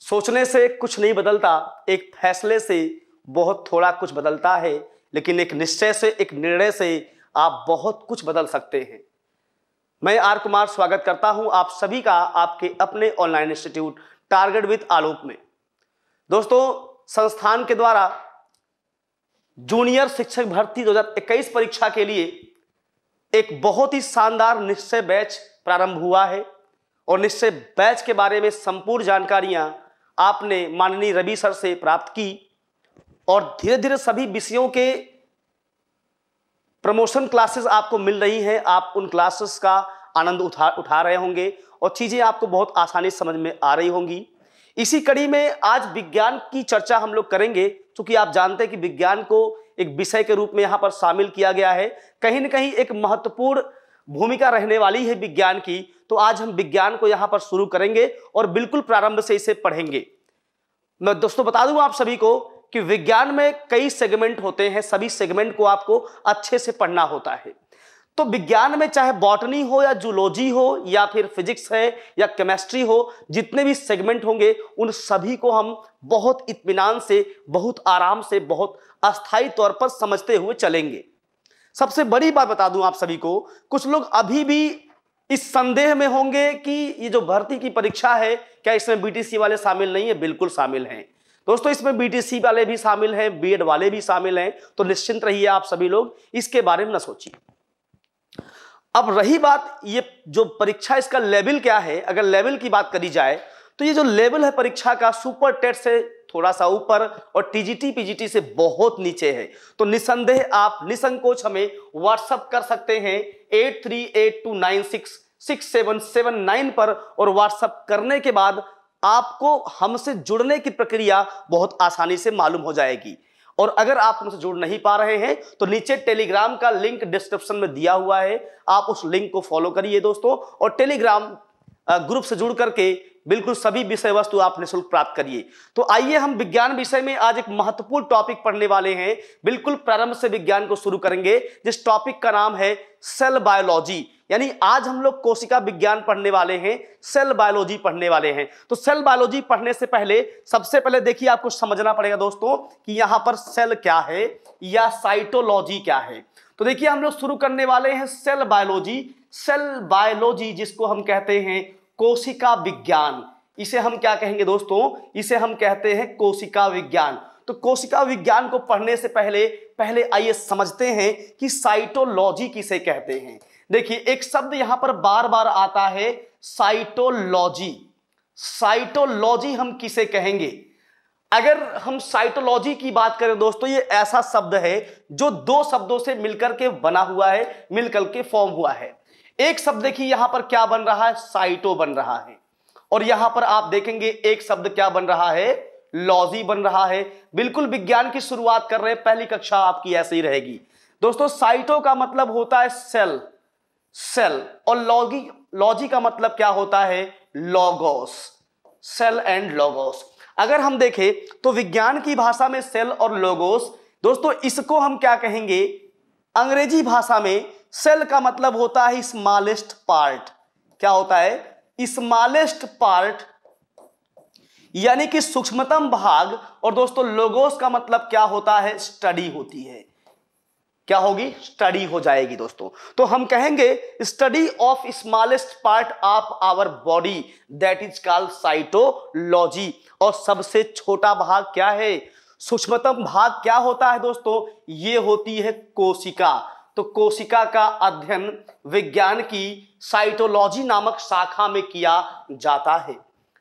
सोचने से कुछ नहीं बदलता एक फैसले से बहुत थोड़ा कुछ बदलता है लेकिन एक निश्चय से एक निर्णय से आप बहुत कुछ बदल सकते हैं मैं आर कुमार स्वागत करता हूं आप सभी का आपके अपने online institute target with Alok में दोस्तों संस्थान के द्वारा जूनियर शिक्षक भर्ती 2021 परीक्षा के लिए एक बहुत ही शानदार निश्चय बैच प्रारंभ हुआ है और निश्चय बैच के बारे में संपूर्ण जानकारियां आपने माननीय रवि सर से प्राप्त की और धीरे धीरे सभी विषयों के प्रमोशन क्लासेस आपको मिल रही हैं आप उन क्लासेस का आनंद उठा उठा रहे होंगे और चीज़ें आपको बहुत आसानी समझ में आ रही होंगी इसी कड़ी में आज विज्ञान की चर्चा हम लोग करेंगे क्योंकि आप जानते हैं कि विज्ञान को एक विषय के रूप में यहाँ पर शामिल किया गया है कहीं ना कहीं एक महत्वपूर्ण भूमिका रहने वाली है विज्ञान की तो आज हम विज्ञान को यहाँ पर शुरू करेंगे और बिल्कुल प्रारंभ से इसे पढ़ेंगे मैं दोस्तों बता दूं आप सभी को कि विज्ञान में कई सेगमेंट होते हैं सभी सेगमेंट को आपको अच्छे से पढ़ना होता है तो विज्ञान में चाहे बॉटनी हो या जूलॉजी हो या फिर फिजिक्स है या केमेस्ट्री हो जितने भी सेगमेंट होंगे उन सभी को हम बहुत इतमान से बहुत आराम से बहुत अस्थायी तौर पर समझते हुए चलेंगे सबसे बड़ी बात बता दूं आप सभी को कुछ लोग अभी भी इस संदेह में होंगे कि ये जो भर्ती की परीक्षा है क्या इसमें बीटीसी वाले शामिल नहीं है बिल्कुल शामिल हैं दोस्तों इसमें बीटीसी वाले भी शामिल हैं बीएड वाले भी शामिल हैं तो निश्चिंत रहिए आप सभी लोग इसके बारे में ना सोचिए अब रही बात ये जो परीक्षा इसका लेवल क्या है अगर लेवल की बात करी जाए तो ये जो लेवल है परीक्षा का सुपर टेट से थोड़ा सा ऊपर और टीजीटी पीजीटी से बहुत नीचे है तो निसंदेह आप निसंकोच हमें व्हाट्सअप कर सकते हैं eight three eight two nine six six seven seven nine पर और व्हाट्सअप करने के बाद आपको हमसे जुड़ने की प्रक्रिया बहुत आसानी से मालूम हो जाएगी और अगर आप हमसे जुड़ नहीं पा रहे हैं तो नीचे टेलीग्राम का लिंक डिस्क्रिप्शन में दिया हुआ है आप उस लिंक को फॉलो करिए दोस्तों और टेलीग्राम ग्रुप से जुड़ करके बिल्कुल सभी विषय वस्तु आप निःशुल्क प्राप्त करिए तो आइए हम विज्ञान विषय में आज एक महत्वपूर्ण टॉपिक पढ़ने वाले हैं बिल्कुल प्रारंभ से विज्ञान को शुरू करेंगे जिस टॉपिक का नाम है सेल बायोलॉजी यानी आज हम लोग कोशिका विज्ञान पढ़ने वाले हैं सेल बायोलॉजी पढ़ने वाले हैं तो सेल बायोलॉजी पढ़ने से पहले सबसे पहले देखिए आपको समझना पड़ेगा दोस्तों कि यहाँ पर सेल क्या है या साइटोलॉजी क्या है तो देखिए हम लोग शुरू करने वाले हैं सेल बायोलॉजी सेल बायोलॉजी जिसको हम कहते हैं कोशिका विज्ञान इसे हम क्या कहेंगे दोस्तों इसे हम कहते हैं कोशिका विज्ञान तो कोशिका विज्ञान को पढ़ने से पहले पहले आइए समझते हैं कि साइटोलॉजी किसे कहते हैं देखिए एक शब्द यहां पर बार बार आता है साइटोलॉजी साइटोलॉजी हम किसे कहेंगे अगर हम साइटोलॉजी की बात करें दोस्तों ये ऐसा शब्द है जो दो शब्दों से मिलकर के बना हुआ है मिलकर के फॉर्म हुआ है एक शब्द देखिए यहां पर क्या बन रहा है साइटो बन रहा है और यहां पर आप देखेंगे एक शब्द क्या बन रहा है लॉजी बन रहा है बिल्कुल विज्ञान की शुरुआत कर रहे हैं पहली कक्षा आपकी ऐसे ही रहेगी दोस्तों साइटो का मतलब होता है सेल सेल और लॉजी लॉजी का मतलब क्या होता है लॉगोस सेल एंड लॉगोस अगर हम देखें तो विज्ञान की भाषा में सेल और लोगोस दोस्तों इसको हम क्या कहेंगे अंग्रेजी भाषा में सेल का मतलब होता है स्मॉलेस्ट पार्ट क्या होता है स्मॉलेस्ट पार्ट यानी कि सूक्ष्मतम भाग और दोस्तों लोगोस का मतलब क्या होता है स्टडी होती है क्या होगी स्टडी हो जाएगी दोस्तों तो हम कहेंगे study of smallest part of our body that is called cytology और सबसे छोटा भाग क्या है सूक्ष्मतम भाग क्या होता है दोस्तों ये होती है कोशिका तो कोशिका का अध्ययन विज्ञान की साइटोलॉजी नामक शाखा में किया जाता है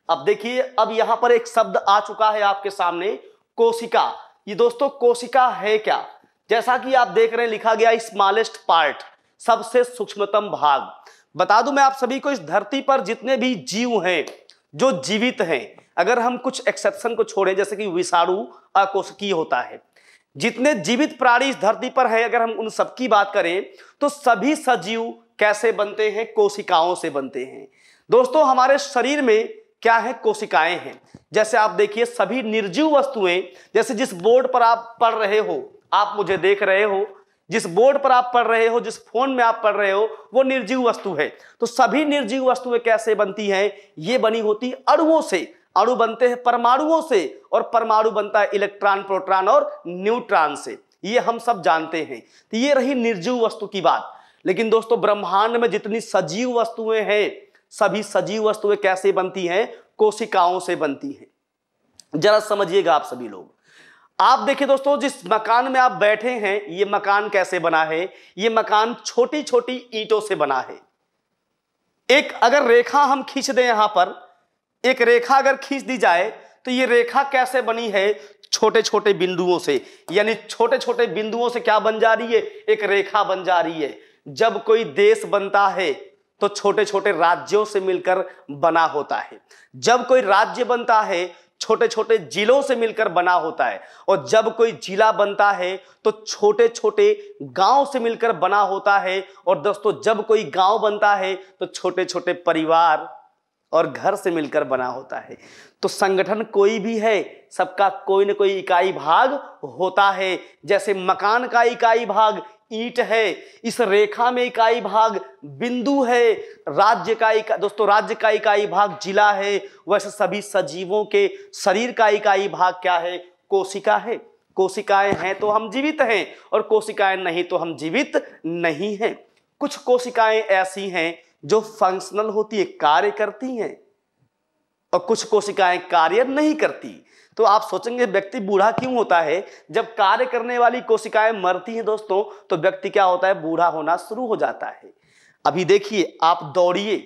अब देखिए अब यहां पर एक शब्द आ चुका है आपके सामने कोशिका ये दोस्तों कोशिका है क्या जैसा कि आप देख रहे हैं लिखा गया स्मॉलेस्ट पार्ट सबसे सूक्ष्मतम भाग बता दूं मैं आप सभी को इस धरती पर जितने भी जीव हैं जो जीवित हैं अगर हम कुछ एक्सेप्शन को छोड़ें जैसे कि विषाणु अकोशकीय होता है जितने जीवित प्राणी इस धरती पर हैं अगर हम उन सब की बात करें तो सभी सजीव कैसे बनते हैं कोशिकाओं से बनते हैं दोस्तों हमारे शरीर में क्या है कोशिकाएं हैं जैसे आप देखिए सभी निर्जीव वस्तुएं जैसे जिस बोर्ड पर आप पढ़ रहे हो आप मुझे देख रहे हो जिस बोर्ड पर आप पढ़ रहे हो जिस फोन में आप पढ़ रहे हो वो निर्जीव वस्तु है तो सभी निर्जीव वस्तुएं कैसे बनती हैं ये बनी होती अणुओं से अणु बनते हैं परमाणुओं से और परमाणु बनता है इलेक्ट्रॉन प्रोट्रॉन और न्यूट्रॉन से ये हम सब जानते हैं तो ये रही निर्जीव वस्तु की बात लेकिन दोस्तों ब्रह्मांड में जितनी सजीव वस्तुएं हैं सभी सजीव वस्तुएं कैसे बनती हैं कोशिकाओं से बनती हैं जरा समझिएगा आप सभी लोग आप देखिए दोस्तों जिस मकान में आप बैठे हैं ये मकान कैसे बना है ये मकान छोटी छोटी ईंटों से बना है एक अगर रेखा हम खींच दें यहां पर एक रेखा अगर खींच दी जाए तो ये रेखा कैसे बनी है छोटे छोटे बिंदुओं से यानी छोटे छोटे बिंदुओं से क्या बन जा रही है एक रेखा बन जा रही है जब कोई देश बनता है तो छोटे छोटे राज्यों से मिलकर बना होता है जब कोई राज्य बनता है छोटे छोटे जिलों से मिलकर बना होता है और जब कोई जिला बनता है तो छोटे छोटे गांव से मिलकर बना होता है और दोस्तों जब कोई गांव बनता है तो छोटे छोटे परिवार और घर से मिलकर बना होता है तो संगठन कोई भी है सबका कोई ना कोई इकाई भाग होता है जैसे मकान का इकाई भाग ईट है इस रेखा में इकाई भाग बिंदु है राज्य का इका दोस्तों राज्य का इकाई भाग जिला है वैसे सभी सजीवों के शरीर का इकाई भाग क्या है कोशिका है कोशिकाएं हैं तो हम जीवित हैं और कोशिकाएं नहीं तो हम जीवित नहीं हैं कुछ कोशिकाएं ऐसी हैं जो फंक्शनल होती है कार्य करती हैं और कुछ कोशिकाएं कार्य नहीं करती तो आप सोचेंगे व्यक्ति बूढ़ा क्यों होता है जब कार्य करने वाली कोशिकाएं मरती हैं दोस्तों तो व्यक्ति क्या होता है बूढ़ा होना शुरू हो जाता है अभी देखिए आप दौड़िए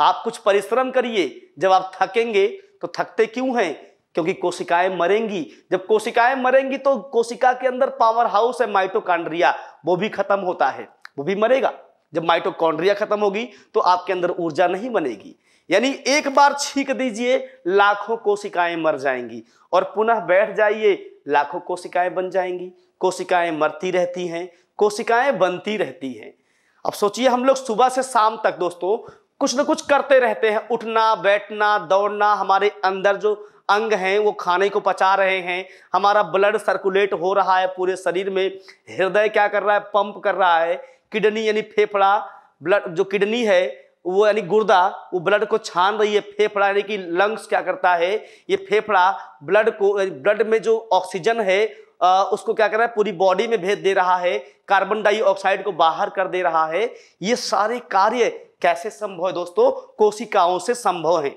आप कुछ परिश्रम करिए जब आप थकेंगे तो थकते क्यों हैं क्योंकि कोशिकाएं मरेंगी जब कोशिकाएं मरेंगी तो कोशिका के अंदर पावर हाउस है माइटोकांड्रिया वो भी खत्म होता है वो भी मरेगा जब माइटोकॉन्ड्रिया खत्म होगी तो आपके अंदर ऊर्जा नहीं बनेगी यानी एक बार छीक दीजिए लाखों कोशिकाएं मर जाएंगी और पुनः बैठ जाइए लाखों कोशिकाएं बन जाएंगी कोशिकाएं मरती रहती हैं कोशिकाएं बनती रहती हैं अब सोचिए हम लोग सुबह से शाम तक दोस्तों कुछ ना कुछ करते रहते हैं उठना बैठना दौड़ना हमारे अंदर जो अंग हैं वो खाने को पचा रहे हैं हमारा ब्लड सर्कुलेट हो रहा है पूरे शरीर में हृदय क्या कर रहा है पंप कर रहा है किडनी यानी फेफड़ा ब्लड जो किडनी है वो यानी गुर्दा वो ब्लड को छान रही है फेफड़ा यानी कि लंग्स क्या करता है ये फेफड़ा ब्लड को ब्लड में जो ऑक्सीजन है आ, उसको क्या कर रहा है पूरी बॉडी में भेज दे रहा है कार्बन डाइऑक्साइड को बाहर कर दे रहा है ये सारे कार्य कैसे संभव है दोस्तों कोशिकाओं से संभव है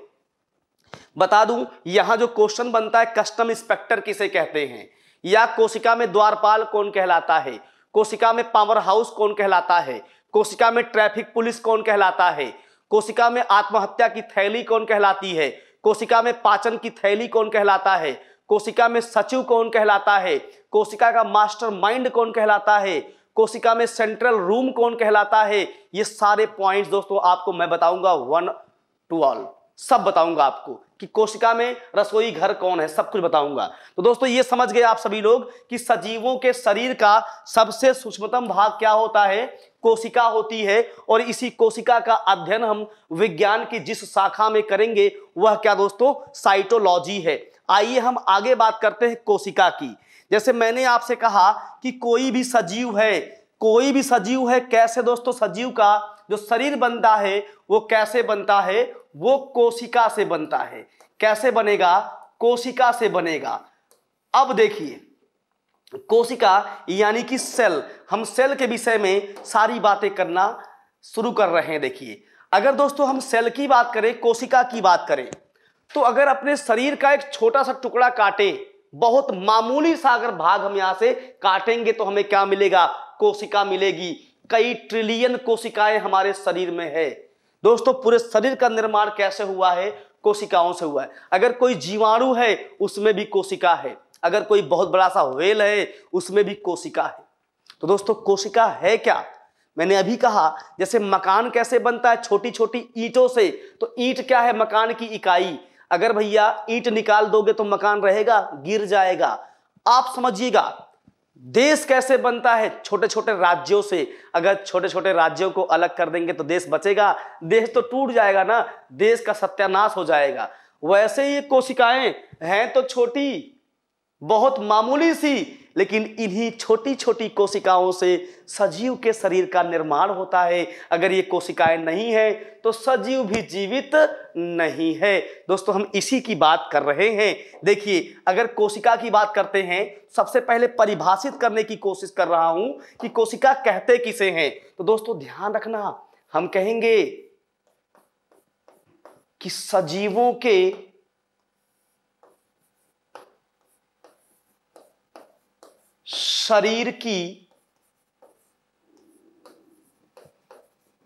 बता दूं यहां जो क्वेश्चन बनता है कस्टम इंस्पेक्टर किसे कहते हैं या कोशिका में द्वारपाल कौन कहलाता है कोशिका में पावर हाउस कौन कहलाता है कोशिका में ट्रैफिक पुलिस कौन कहलाता है कोशिका में आत्महत्या की थैली कौन कहलाती है कोशिका में पाचन की थैली कौन कहलाता है कोशिका में सचिव कौन कहलाता है कोशिका का मास्टर माइंड कौन कहलाता है कोशिका में सेंट्रल रूम कौन कहलाता है ये सारे पॉइंट्स दोस्तों आपको मैं बताऊंगा वन टू ऑल सब बताऊंगा आपको कि कोशिका में रसोई घर कौन है सब कुछ बताऊंगा तो दोस्तों ये समझ गए आप सभी लोग कि सजीवों के शरीर का सबसे सूक्ष्मतम भाग क्या होता है कोशिका होती है और इसी कोशिका का अध्ययन हम विज्ञान की जिस शाखा में करेंगे वह क्या दोस्तों साइटोलॉजी है आइए हम आगे बात करते हैं कोशिका की जैसे मैंने आपसे कहा कि कोई भी सजीव है कोई भी सजीव है कैसे दोस्तों सजीव का जो शरीर बनता है वो कैसे बनता है वो कोशिका से बनता है कैसे बनेगा कोशिका से बनेगा अब देखिए कोशिका यानी कि सेल हम सेल के विषय में सारी बातें करना शुरू कर रहे हैं देखिए अगर दोस्तों हम सेल की बात करें कोशिका की बात करें तो अगर अपने शरीर का एक छोटा सा टुकड़ा काटे बहुत मामूली सा अगर भाग हम यहां से काटेंगे तो हमें क्या मिलेगा कोशिका मिलेगी कई ट्रिलियन कोशिकाएं हमारे शरीर में है दोस्तों पूरे शरीर का निर्माण कैसे हुआ है कोशिकाओं से हुआ है अगर कोई जीवाणु है उसमें भी कोशिका है अगर कोई बहुत बड़ा सा वेल है उसमें भी कोशिका है तो दोस्तों कोशिका है क्या मैंने अभी कहा जैसे मकान कैसे बनता है छोटी छोटी ईंटों से तो ईंट क्या है मकान की इकाई अगर भैया ईंट निकाल दोगे तो मकान रहेगा गिर जाएगा आप समझिएगा देश कैसे बनता है छोटे छोटे राज्यों से अगर छोटे छोटे राज्यों को अलग कर देंगे तो देश बचेगा देश तो टूट जाएगा ना देश का सत्यानाश हो जाएगा वैसे ये कोशिकाएं हैं तो छोटी बहुत मामूली सी लेकिन इन्हीं छोटी छोटी कोशिकाओं से सजीव के शरीर का निर्माण होता है अगर ये कोशिकाएं नहीं है तो सजीव भी जीवित नहीं है दोस्तों हम इसी की बात कर रहे हैं देखिए अगर कोशिका की बात करते हैं सबसे पहले परिभाषित करने की कोशिश कर रहा हूं कि कोशिका कहते किसे हैं तो दोस्तों ध्यान रखना हम कहेंगे कि सजीवों के शरीर की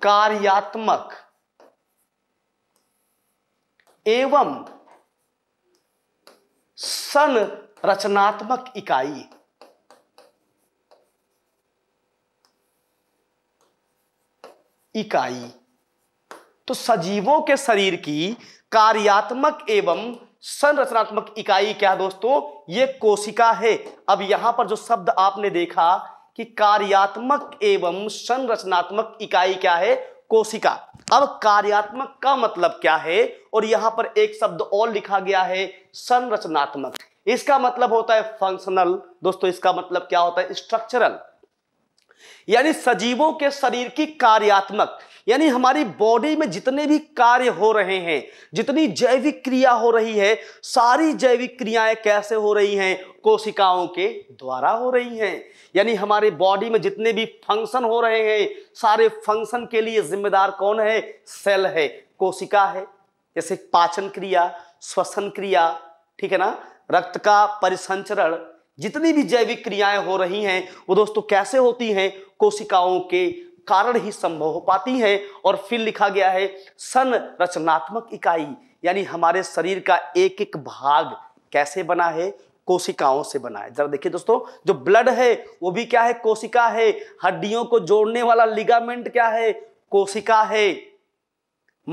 कार्यात्मक एवं संरचनात्मक इकाई इकाई तो सजीवों के शरीर की कार्यात्मक एवं संरचनात्मक इकाई क्या दोस्तों ये कोशिका है अब यहां पर जो शब्द आपने देखा कि कार्यात्मक एवं संरचनात्मक इकाई क्या है कोशिका अब कार्यात्मक का मतलब क्या है और यहां पर एक शब्द और लिखा गया है संरचनात्मक इसका मतलब होता है फंक्शनल दोस्तों इसका मतलब क्या होता है स्ट्रक्चरल यानी सजीवों के शरीर की कार्यात्मक यानी हमारी बॉडी में जितने भी कार्य हो रहे हैं जितनी जैविक क्रिया हो रही है सारी जैविक क्रियाएं कैसे हो रही हैं कोशिकाओं के द्वारा हो रही हैं यानी हमारे बॉडी में जितने भी फंक्शन हो रहे हैं सारे फंक्शन के लिए जिम्मेदार कौन है सेल है कोशिका है जैसे पाचन क्रिया श्वसन क्रिया ठीक है ना रक्त का परिसंचरण जितनी भी जैविक क्रियाएं हो रही हैं वो दोस्तों कैसे होती हैं कोशिकाओं के कारण ही संभव हो पाती हैं और फिर लिखा गया है संरचनात्मक इकाई यानी हमारे शरीर का एक एक भाग कैसे बना है कोशिकाओं से बना है जरा देखिए दोस्तों जो ब्लड है वो भी क्या है कोशिका है हड्डियों को जोड़ने वाला लिगामेंट क्या है कोशिका है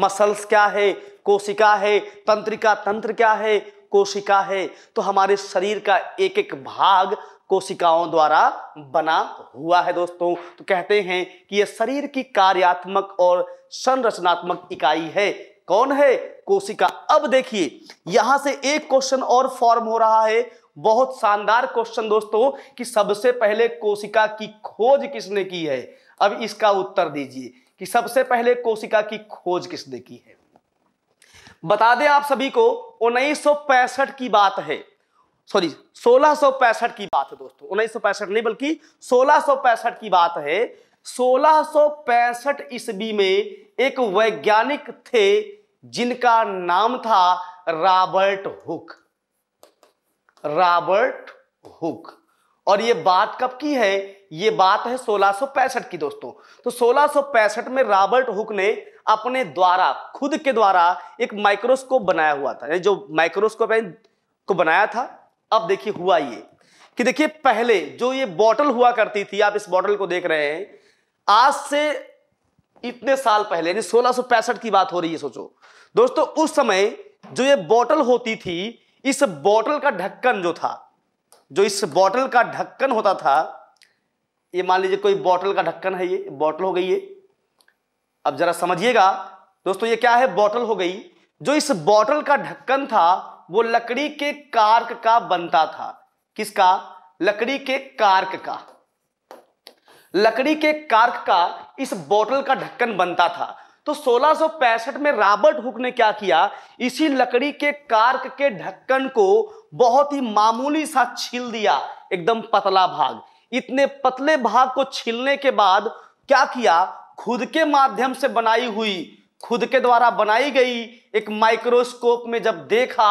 मसल्स क्या है कोशिका है तंत्रिका तंत्र क्या है कोशिका है तो हमारे शरीर का एक एक भाग कोशिकाओं द्वारा बना हुआ है दोस्तों तो कहते हैं कि यह शरीर की कार्यात्मक और संरचनात्मक इकाई है कौन है कोशिका अब देखिए यहां से एक क्वेश्चन और फॉर्म हो रहा है बहुत शानदार क्वेश्चन दोस्तों कि सबसे पहले कोशिका की खोज किसने की है अब इसका उत्तर दीजिए कि सबसे पहले कोशिका की खोज किसने की है बता दें आप सभी को उन्नीस की बात है सॉरी सोलह की बात है दोस्तों उन्नीस नहीं बल्कि सोलह की बात है सोलह ईस्वी में एक वैज्ञानिक थे जिनका नाम था रॉबर्ट हुक रॉबर्ट हुक और ये बात कब की है ये बात है पैंसठ की दोस्तों तो पैंसठ में रॉबर्ट हुक ने अपने द्वारा खुद के द्वारा एक माइक्रोस्कोप बनाया हुआ था जो माइक्रोस्कोप को बनाया था अब देखिए हुआ ये कि देखिए पहले जो ये बॉटल हुआ करती थी आप इस बॉटल को देख रहे हैं आज से इतने साल पहले यानी सोलह की बात हो रही है सोचो दोस्तों उस समय जो ये बॉटल होती थी इस बॉटल का ढक्कन जो था जो इस बॉटल का ढक्कन होता था ये मान लीजिए कोई बॉटल का ढक्कन है ये बॉटल हो गई ये अब जरा समझिएगा दोस्तों ये क्या है बॉटल हो गई जो इस बॉटल का ढक्कन था वो लकड़ी के कार्क का बनता था किसका लकड़ी के कार्क का लकड़ी के कार्क का इस बोतल का ढक्कन बनता था तो 1665 में रॉबर्ट हुक ने क्या किया इसी लकड़ी के कार्क के ढक्कन को बहुत ही मामूली सा छील दिया एकदम पतला भाग इतने पतले भाग को छीलने के बाद क्या किया खुद के माध्यम से बनाई हुई खुद के द्वारा बनाई गई एक माइक्रोस्कोप में जब देखा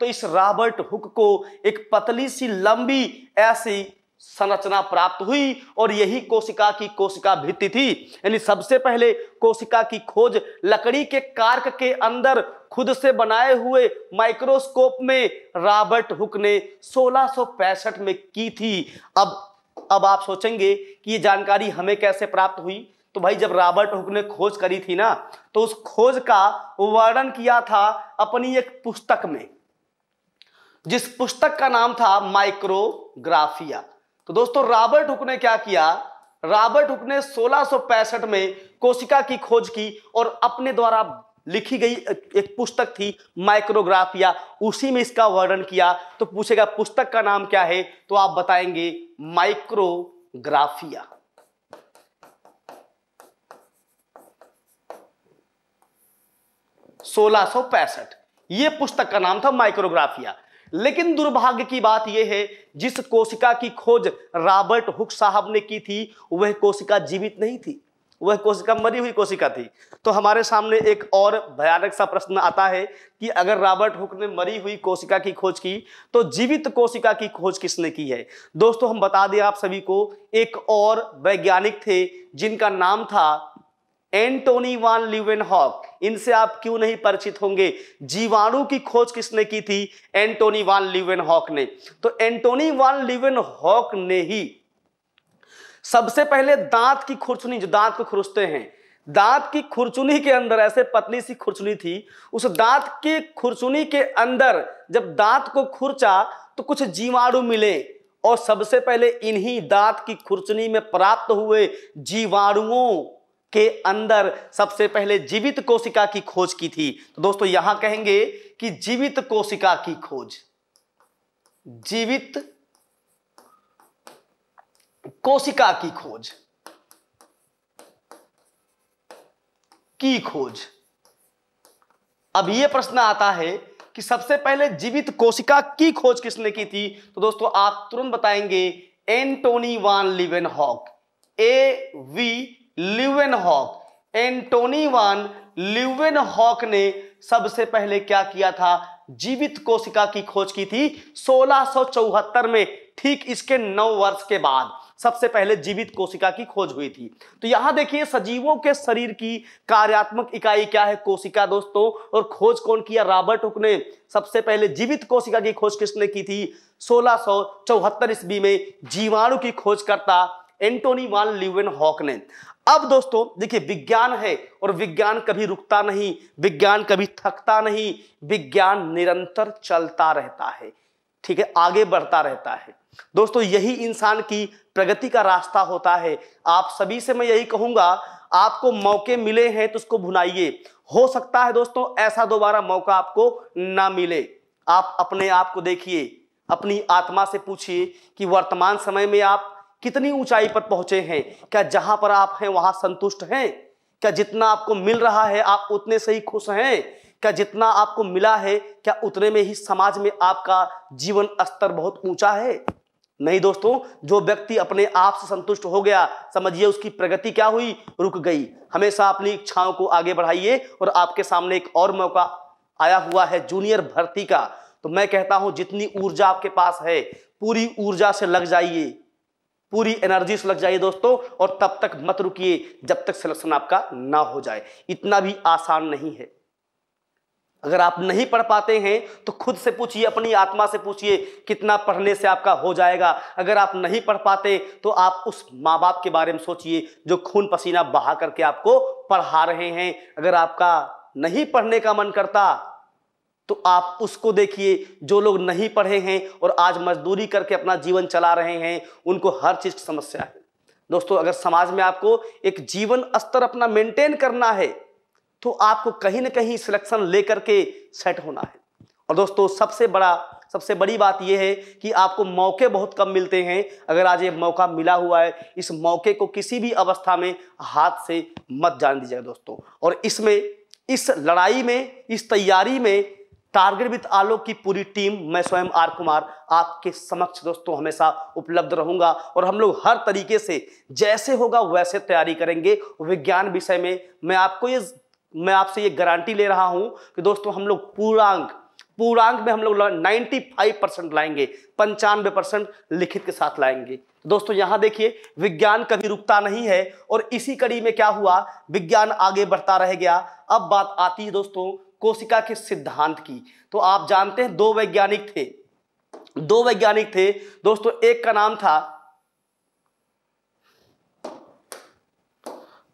तो इस रॉबर्ट हुक को एक पतली सी लंबी ऐसी संरचना प्राप्त हुई और यही कोशिका की कोशिका भित्ति थी यानी सबसे पहले कोशिका की खोज लकड़ी के कार्क के अंदर खुद से बनाए हुए माइक्रोस्कोप में रॉबर्ट हुक ने सोलह में की थी अब अब आप सोचेंगे कि ये जानकारी हमें कैसे प्राप्त हुई तो भाई जब रॉबर्ट हुक ने खोज करी थी ना तो उस खोज का वर्णन किया था अपनी एक पुस्तक में जिस पुस्तक का नाम था माइक्रोग्राफिया तो दोस्तों रॉबर्ट हुक ने क्या किया रॉबर्ट हुक ने 1665 में कोशिका की खोज की और अपने द्वारा लिखी गई एक पुस्तक थी माइक्रोग्राफिया उसी में इसका वर्णन किया तो पूछेगा पुस्तक का नाम क्या है तो आप बताएंगे माइक्रोग्राफिया सोलह ये पुस्तक का नाम था माइक्रोग्राफिया लेकिन दुर्भाग्य की बात यह है जिस कोशिका की खोज रॉबर्ट हुक साहब ने की थी वह कोशिका जीवित नहीं थी वह कोशिका मरी हुई कोशिका थी तो हमारे सामने एक और भयानक सा प्रश्न आता है कि अगर रॉबर्ट हुक ने मरी हुई कोशिका की खोज की तो जीवित कोशिका की खोज किसने की है दोस्तों हम बता दें आप सभी को एक और वैज्ञानिक थे जिनका नाम था एंटोनी वान लिवेनहॉक इनसे आप क्यों नहीं परिचित होंगे जीवाणु की खोज किसने की थी एंटोनी वान लिवेनहॉक ने तो एंटोनी वान लिवेनहॉक ने ही सबसे पहले दांत की खुरचुनी जो दांत को खुरचते हैं दांत की खुरचुनी के अंदर ऐसे पतली सी खुरचुनी थी उस दांत की खुरचुनी के अंदर जब दांत को खुरचा तो कुछ जीवाणु मिले और सबसे पहले इन्हीं दांत की खुरचुनी में प्राप्त हुए जीवाणुओं के अंदर सबसे पहले जीवित कोशिका की खोज की थी तो दोस्तों यहां कहेंगे कि जीवित कोशिका की खोज जीवित कोशिका की खोज की खोज अब यह प्रश्न आता है कि सबसे पहले जीवित कोशिका की खोज किसने की थी तो दोस्तों आप तुरंत बताएंगे Antonie van Leeuwenhoek A V Leeuwenhoek Antonie van Leeuwenhoek ने सबसे पहले क्या किया था जीवित कोशिका की खोज की थी सोलह में ठीक इसके नौ वर्ष के बाद सबसे पहले जीवित कोशिका की खोज हुई थी तो यहां देखिए सजीवों के शरीर की कार्यात्मक इकाई क्या है कोशिका दोस्तों और खोज कौन किया रॉबर्ट हुक ने सबसे पहले जीवित कोशिका की खोज किसने की थी 1674 ईस्वी में जीवाणु की खोज करता एंटोनी वाल लिवेन हॉक ने अब दोस्तों देखिए विज्ञान है और विज्ञान कभी रुकता नहीं विज्ञान कभी थकता नहीं विज्ञान निरंतर चलता रहता है ठीक है आगे बढ़ता रहता है दोस्तों यही इंसान की प्रगति का रास्ता होता है आप सभी से मैं यही कहूंगा आपको मौके मिले हैं तो उसको भुनाइए हो सकता है दोस्तों ऐसा दोबारा मौका आपको ना मिले आप अपने आप को देखिए अपनी आत्मा से पूछिए कि वर्तमान समय में आप कितनी ऊंचाई पर पहुंचे हैं क्या जहां पर आप हैं वहां संतुष्ट हैं क्या जितना आपको मिल रहा है आप उतने से ही खुश हैं क्या जितना आपको मिला है क्या उतने में ही समाज में आपका जीवन स्तर बहुत ऊंचा है नहीं दोस्तों जो व्यक्ति अपने आप से संतुष्ट हो गया समझिए उसकी प्रगति क्या हुई रुक गई हमेशा अपनी इच्छाओं को आगे बढ़ाइए और आपके सामने एक और मौका आया हुआ है जूनियर भर्ती का तो मैं कहता हूं जितनी ऊर्जा आपके पास है पूरी ऊर्जा से लग जाइए पूरी एनर्जी लग जाइए दोस्तों और तब तक मत रुकिए जब तक सिलेक्शन आपका ना हो जाए इतना भी आसान नहीं है अगर आप नहीं पढ़ पाते हैं तो खुद से पूछिए अपनी आत्मा से पूछिए कितना पढ़ने से आपका हो जाएगा अगर आप नहीं पढ़ पाते तो आप उस माँ बाप के बारे में सोचिए जो खून पसीना बहा करके आपको पढ़ा रहे हैं अगर आपका नहीं पढ़ने का मन करता तो आप उसको देखिए जो लोग नहीं पढ़े हैं और आज मजदूरी करके अपना जीवन चला रहे हैं उनको हर चीज़ की समस्या है दोस्तों अगर समाज में आपको एक जीवन स्तर अपना मेंटेन करना है तो आपको कहीं ना कहीं सिलेक्शन लेकर के सेट होना है और दोस्तों सबसे बड़ा सबसे बड़ी बात यह है कि आपको मौके बहुत कम मिलते हैं अगर आज ये मौका मिला हुआ है इस मौके को किसी भी अवस्था में हाथ से मत जान दीजिएगा दोस्तों और इसमें इस लड़ाई में इस तैयारी में कारगिल विद आलोक की पूरी टीम मैं स्वयं आर कुमार आपके समक्ष दोस्तों हमेशा उपलब्ध रहूंगा और हम लोग हर तरीके से जैसे होगा वैसे तैयारी करेंगे विज्ञान विषय में मैं आपको ये मैं आपसे ये गारंटी ले रहा हूं कि दोस्तों हम लोग पूर्णांक पूर्णांक में हम लोग नाइन्टी फाइव परसेंट लाएंगे पंचानवे परसेंट लिखित के साथ लाएंगे दोस्तों यहां देखिए विज्ञान कभी रुकता नहीं है और इसी कड़ी में क्या हुआ विज्ञान आगे बढ़ता रह गया अब बात आती है दोस्तों कोशिका के सिद्धांत की तो आप जानते हैं दो वैज्ञानिक थे दो वैज्ञानिक थे दोस्तों एक का नाम था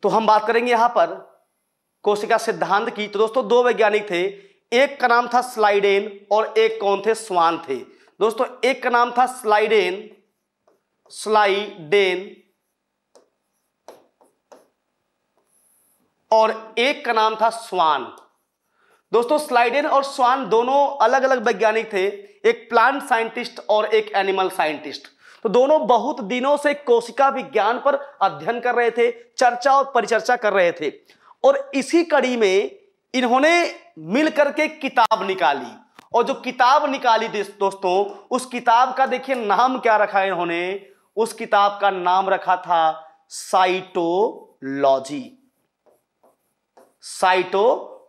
तो हम बात करेंगे यहां पर कोशिका सिद्धांत की तो दोस्तों दो वैज्ञानिक थे एक का नाम था स्लाइडेन और एक कौन थे स्वान थे दोस्तों एक का नाम था स्लाइडेन स्लाइडेन और एक का नाम था स्वान दोस्तों स्लाइडेन और स्वान दोनों अलग अलग वैज्ञानिक थे एक प्लांट साइंटिस्ट और एक एनिमल साइंटिस्ट तो दोनों बहुत दिनों से कोशिका विज्ञान पर अध्ययन कर रहे थे चर्चा और परिचर्चा कर रहे थे और इसी कड़ी में इन्होंने मिलकर के किताब निकाली और जो किताब निकाली दोस्तों उस किताब का देखिए नाम क्या रखा है इन्होंने उस किताब का नाम रखा था साइटोलॉजी साइटो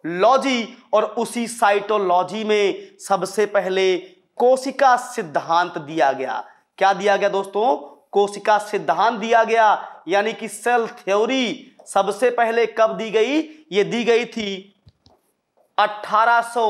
लॉजी और उसी साइटोलॉजी में सबसे पहले कोशिका सिद्धांत दिया गया क्या दिया गया दोस्तों कोशिका सिद्धांत दिया गया यानी कि सेल थ्योरी सबसे पहले कब दी गई ये दी गई थी अठारह सौ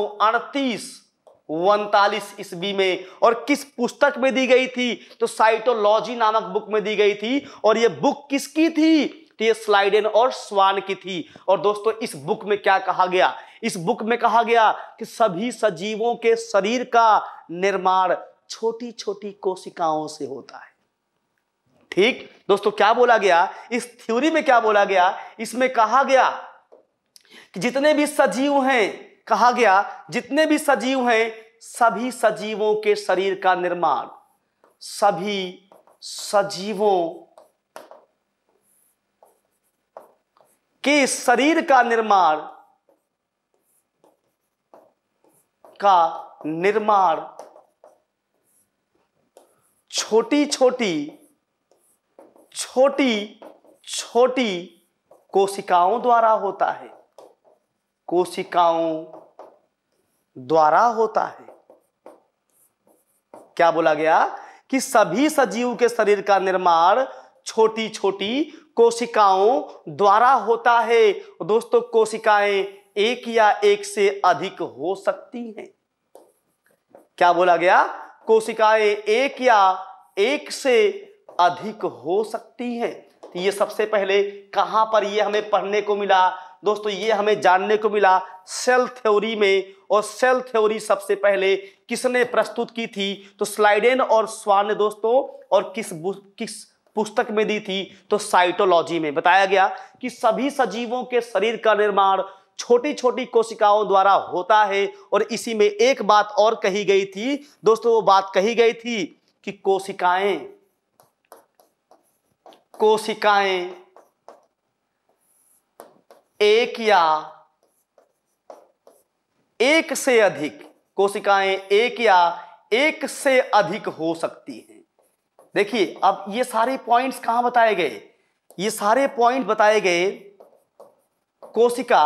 ईस्वी में और किस पुस्तक में दी गई थी तो साइटोलॉजी नामक बुक में दी गई थी और यह बुक किसकी थी तो ये स्लाइडेन और स्वान की थी और दोस्तों इस बुक में क्या कहा गया इस बुक में कहा गया कि सभी सजीवों के शरीर का निर्माण छोटी छोटी कोशिकाओं से होता है ठीक दोस्तों क्या बोला गया इस थ्योरी में क्या बोला गया इसमें कहा गया कि जितने भी सजीव हैं कहा गया जितने भी सजीव हैं सभी सजीवों के शरीर का निर्माण सभी सजीवों कि शरीर का निर्माण का निर्माण छोटी छोटी छोटी छोटी कोशिकाओं द्वारा होता है कोशिकाओं द्वारा होता है क्या बोला गया कि सभी सजीव के शरीर का निर्माण छोटी छोटी कोशिकाओं द्वारा होता है दोस्तों कोशिकाएं एक या एक से अधिक हो सकती हैं क्या बोला गया कोशिकाएं एक या एक से अधिक हो सकती हैं तो ये सबसे पहले कहां पर ये हमें पढ़ने को मिला दोस्तों ये हमें जानने को मिला सेल थ्योरी में और सेल थ्योरी सबसे पहले किसने प्रस्तुत की थी तो स्लाइडेन और स्वान दोस्तों और किस किस पुस्तक में दी थी तो साइटोलॉजी में बताया गया कि सभी सजीवों के शरीर का निर्माण छोटी छोटी कोशिकाओं द्वारा होता है और इसी में एक बात और कही गई थी दोस्तों वो बात कही गई थी कि कोशिकाएं कोशिकाएं एक या एक से अधिक कोशिकाएं एक या एक से अधिक हो सकती हैं देखिए अब ये सारे पॉइंट्स कहां बताए गए ये सारे पॉइंट बताए गए कोशिका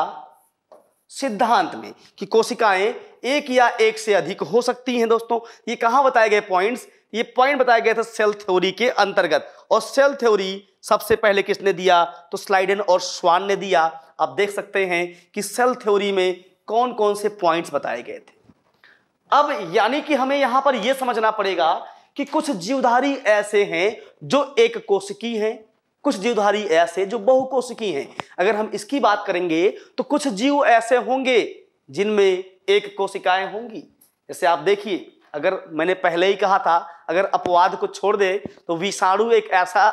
सिद्धांत में कि कोशिकाएं एक या एक से अधिक हो सकती हैं दोस्तों ये कहां बताए गए पॉइंट्स ये पॉइंट बताया गया था सेल थ्योरी के अंतर्गत और सेल थ्योरी सबसे पहले किसने दिया तो स्लाइडन और स्वान ने दिया आप देख सकते हैं कि सेल थ्योरी में कौन कौन से पॉइंट्स बताए गए थे अब यानी कि हमें यहां पर यह समझना पड़ेगा कि कुछ जीवधारी ऐसे हैं जो एक कोशिकी हैं कुछ जीवधारी ऐसे जो बहुकोशिकी हैं अगर हम इसकी बात करेंगे तो कुछ जीव ऐसे होंगे जिनमें एक कोशिकाएं होंगी जैसे आप देखिए अगर मैंने पहले ही कहा था अगर अपवाद को छोड़ दे तो विषाणु एक ऐसा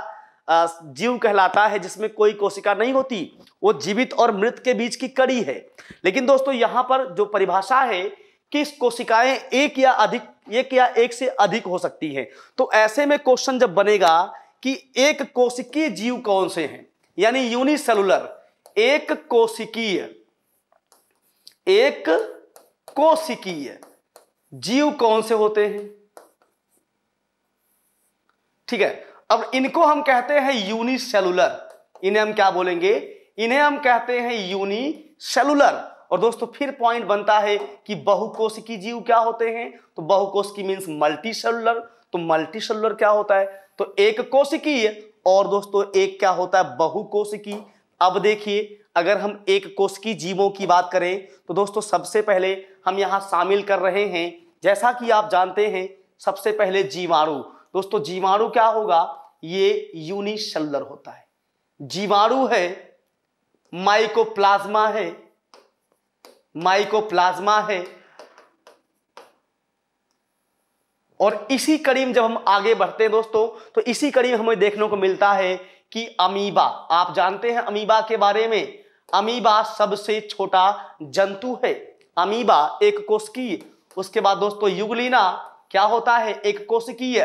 जीव कहलाता है जिसमें कोई कोशिका नहीं होती वो जीवित और मृत के बीच की कड़ी है लेकिन दोस्तों यहाँ पर जो परिभाषा है कि कोशिकाएं एक या अधिक एक या एक से अधिक हो सकती हैं तो ऐसे में क्वेश्चन जब बनेगा कि एक कोशिकीय जीव कौन से हैं यानी यूनिसेलुलर एक कोशिकीय एक कोशिकीय जीव कौन से होते हैं ठीक है अब इनको हम कहते हैं यूनिसेलुलर इन्हें हम क्या बोलेंगे इन्हें हम कहते हैं यूनिसेलुलर और दोस्तों फिर पॉइंट बनता है कि बहुकोशिकी जीव क्या होते हैं तो बहुकोशिकी मीन्स मल्टी सेलुलर तो मल्टी सेलुलर क्या होता है तो एक कोशिकीय और दोस्तों एक क्या होता है बहुकोशिकी अब देखिए अगर हम एक की जीवों की बात करें तो दोस्तों सबसे पहले हम यहाँ शामिल कर रहे हैं जैसा कि आप जानते हैं सबसे पहले जीवाणु दोस्तों जीवाणु क्या होगा ये यूनिसेलुलर होता है जीवाणु है माइकोप्लाज्मा है माइकोप्लाज्मा है और इसी करीम जब हम आगे बढ़ते हैं दोस्तों तो इसी करीम हमें देखने को मिलता है कि अमीबा आप जानते हैं अमीबा के बारे में अमीबा सबसे छोटा जंतु है अमीबा एक कोशिकीय उसके बाद दोस्तों युगलीना क्या होता है एक कोशिकीय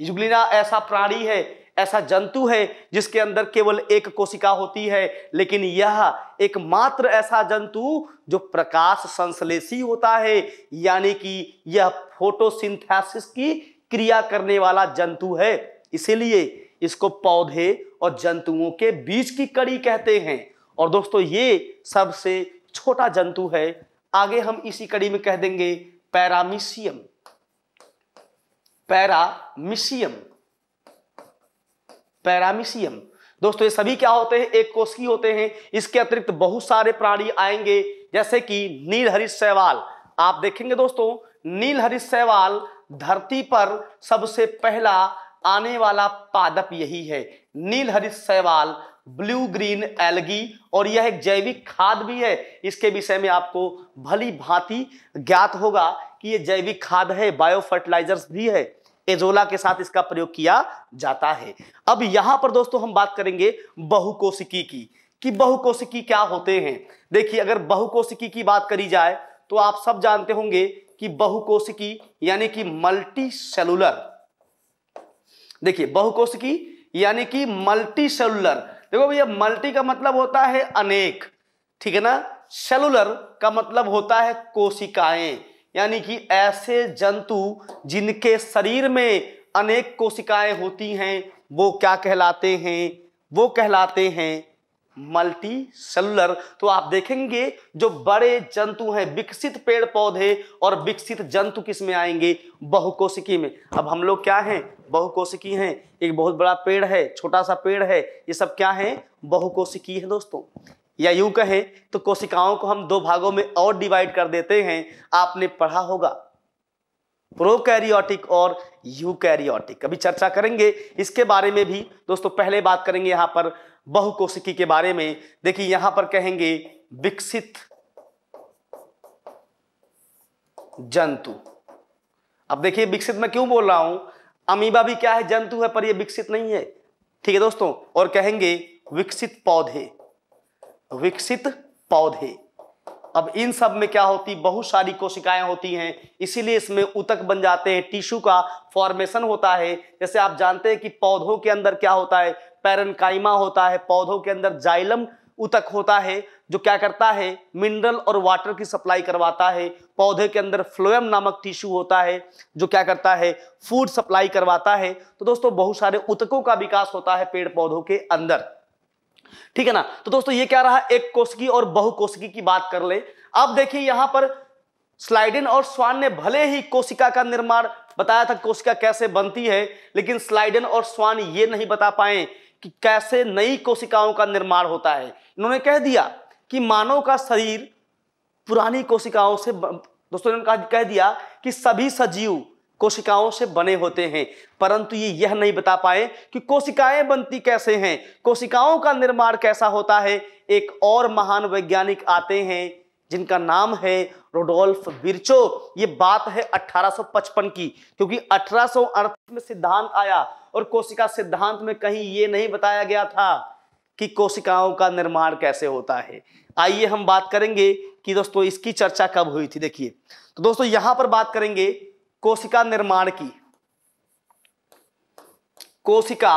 युगलीना ऐसा प्राणी है ऐसा जंतु है जिसके अंदर केवल एक कोशिका होती है लेकिन यह एकमात्र ऐसा जंतु जो प्रकाश संश्लेषी होता है यानी कि यह फोटोसिंथेसिस की क्रिया करने वाला जंतु है इसीलिए इसको पौधे और जंतुओं के बीच की कड़ी कहते हैं और दोस्तों ये सबसे छोटा जंतु है आगे हम इसी कड़ी में कह देंगे पैरामिशियम पैरामिशियम पैरामिसियम दोस्तों ये सभी क्या होते हैं एक कोशिकी होते हैं इसके अतिरिक्त बहुत सारे प्राणी आएंगे जैसे कि नीलहरित सहवाल आप देखेंगे दोस्तों नीलहरित सहवाल धरती पर सबसे पहला आने वाला पादप यही है नीलहरित सहवाल ब्लू ग्रीन एलगी और यह एक जैविक खाद भी है इसके विषय में आपको भली भांति ज्ञात होगा कि ये जैविक खाद है बायो फर्टिलाइजर्स भी है एजोला के साथ इसका प्रयोग किया जाता है अब यहां पर दोस्तों हम बात करेंगे बहुकोशिकी की कि बहुकोशिकी क्या होते हैं देखिए अगर बहुकोशिकी की बात करी जाए तो आप सब जानते होंगे कि बहुकोशिकी यानी कि मल्टी सेलुलर देखिए बहुकोशिकी यानी कि मल्टी सेलुलर देखो भैया मल्टी का मतलब होता है अनेक ठीक है ना सेलुलर का मतलब होता है कोशिकाएं यानी कि ऐसे जंतु जिनके शरीर में अनेक कोशिकाएं होती हैं वो क्या कहलाते हैं वो कहलाते हैं मल्टी सेलुलर तो आप देखेंगे जो बड़े जंतु हैं विकसित पेड़ पौधे और विकसित जंतु किस में आएंगे बहुकोशिकी में अब हम लोग क्या हैं बहुकोशिकी हैं एक बहुत बड़ा पेड़ है छोटा सा पेड़ है ये सब क्या है बहुकोशिकी है दोस्तों या यूं कहें तो कोशिकाओं को हम दो भागों में और डिवाइड कर देते हैं आपने पढ़ा होगा प्रोकैरियोटिक और यूकैरियोटिक अभी चर्चा करेंगे इसके बारे में भी दोस्तों पहले बात करेंगे यहां पर बहुकोशिकी के बारे में देखिए यहां पर कहेंगे विकसित जंतु अब देखिए विकसित मैं क्यों बोल रहा हूं अमीबा भी क्या है जंतु है पर यह विकसित नहीं है ठीक है दोस्तों और कहेंगे विकसित पौधे विकसित पौधे अब इन सब में क्या होती बहुत सारी कोशिकाएं होती हैं इसीलिए इसमें उतक बन जाते हैं टिश्यू का फॉर्मेशन होता है जैसे आप जानते हैं कि पौधों के अंदर क्या होता है पैरनकाइमा होता है पौधों के अंदर जाइलम उतक होता है जो क्या करता है मिनरल और वाटर की सप्लाई करवाता है पौधे के अंदर फ्लोएम नामक टिश्यू होता है जो क्या करता है फूड सप्लाई करवाता है तो दोस्तों बहुत सारे उतकों का विकास होता है पेड़ पौधों के अंदर ठीक है ना तो दोस्तों ये क्या रहा एक कोशिकी और बहुकोशिकी की बात कर ले अब देखिए यहां पर स्लाइडिन और स्वान ने भले ही कोशिका का निर्माण बताया था कोशिका कैसे बनती है लेकिन स्लाइडन और स्वान ये नहीं बता पाए कि कैसे नई कोशिकाओं का निर्माण होता है इन्होंने कह दिया कि मानव का शरीर पुरानी कोशिकाओं से दोस्तों इन्होंने कह दिया कि सभी सजीव कोशिकाओं से बने होते हैं परंतु ये यह नहीं बता पाए कि कोशिकाएं बनती कैसे हैं कोशिकाओं का निर्माण कैसा होता है एक और महान वैज्ञानिक आते हैं जिनका नाम है रोडोल्फ बिरचो ये बात है 1855 की क्योंकि अठारह में सिद्धांत आया और कोशिका सिद्धांत में कहीं ये नहीं बताया गया था कि कोशिकाओं का निर्माण कैसे होता है आइए हम बात करेंगे कि दोस्तों इसकी चर्चा कब हुई थी देखिए तो दोस्तों यहां पर बात करेंगे कोशिका निर्माण की कोशिका